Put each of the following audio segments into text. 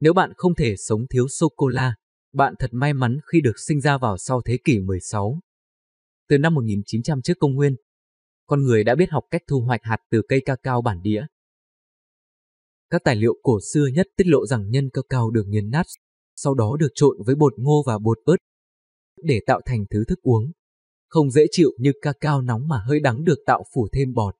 Nếu bạn không thể sống thiếu sô-cô-la, bạn thật may mắn khi được sinh ra vào sau thế kỷ 16. Từ năm 1900 trước công nguyên, con người đã biết học cách thu hoạch hạt từ cây cacao bản địa. Các tài liệu cổ xưa nhất tiết lộ rằng nhân cacao được nghiền nát, sau đó được trộn với bột ngô và bột ớt để tạo thành thứ thức uống. Không dễ chịu như cacao nóng mà hơi đắng được tạo phủ thêm bọt.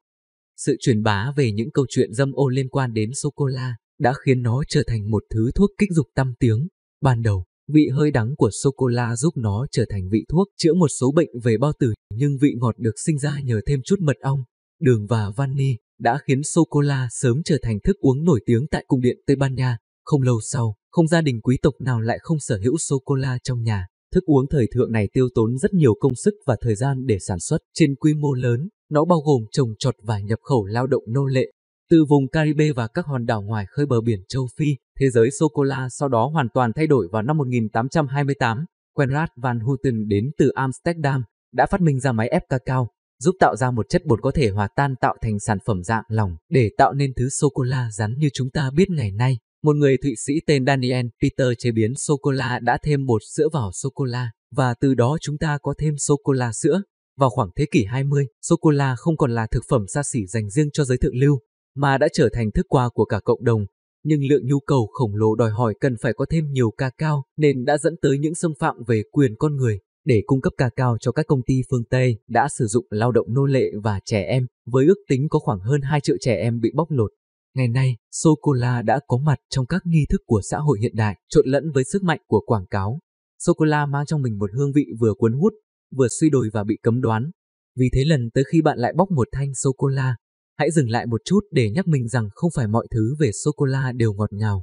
Sự truyền bá về những câu chuyện dâm ô liên quan đến sô-cô-la đã khiến nó trở thành một thứ thuốc kích dục tăm tiếng. Ban đầu, vị hơi đắng của sô-cô-la giúp nó trở thành vị thuốc chữa một số bệnh về bao tử, nhưng vị ngọt được sinh ra nhờ thêm chút mật ong, đường và vani đã khiến sô-cô-la sớm trở thành thức uống nổi tiếng tại cung điện Tây Ban Nha. Không lâu sau, không gia đình quý tộc nào lại không sở hữu sô-cô-la trong nhà. Thức uống thời thượng này tiêu tốn rất nhiều công sức và thời gian để sản xuất trên quy mô lớn. Nó bao gồm trồng trọt và nhập khẩu lao động nô lệ, từ vùng Caribe và các hòn đảo ngoài khơi bờ biển châu Phi, thế giới sô-cô-la sau đó hoàn toàn thay đổi vào năm 1828. Conrad van Houten đến từ Amsterdam đã phát minh ra máy ép cacao, giúp tạo ra một chất bột có thể hòa tan tạo thành sản phẩm dạng lỏng để tạo nên thứ sô-cô-la rắn như chúng ta biết ngày nay. Một người Thụy Sĩ tên Daniel Peter chế biến sô-cô-la đã thêm bột sữa vào sô-cô-la và từ đó chúng ta có thêm sô-cô-la sữa. Vào khoảng thế kỷ 20, sô-cô-la không còn là thực phẩm xa xỉ dành riêng cho giới thượng lưu, mà đã trở thành thức quà của cả cộng đồng. Nhưng lượng nhu cầu khổng lồ đòi hỏi cần phải có thêm nhiều ca cao nên đã dẫn tới những xâm phạm về quyền con người. Để cung cấp ca cao cho các công ty phương Tây đã sử dụng lao động nô lệ và trẻ em, với ước tính có khoảng hơn 2 triệu trẻ em bị bóc lột. Ngày nay, sô-cô-la đã có mặt trong các nghi thức của xã hội hiện đại, trộn lẫn với sức mạnh của quảng cáo. Sô-cô-la mang trong mình một hương vị vừa cuốn hút, vừa suy đồi và bị cấm đoán. Vì thế lần tới khi bạn lại bóc một thanh sô-cô-la, Hãy dừng lại một chút để nhắc mình rằng không phải mọi thứ về sô-cô-la đều ngọt ngào.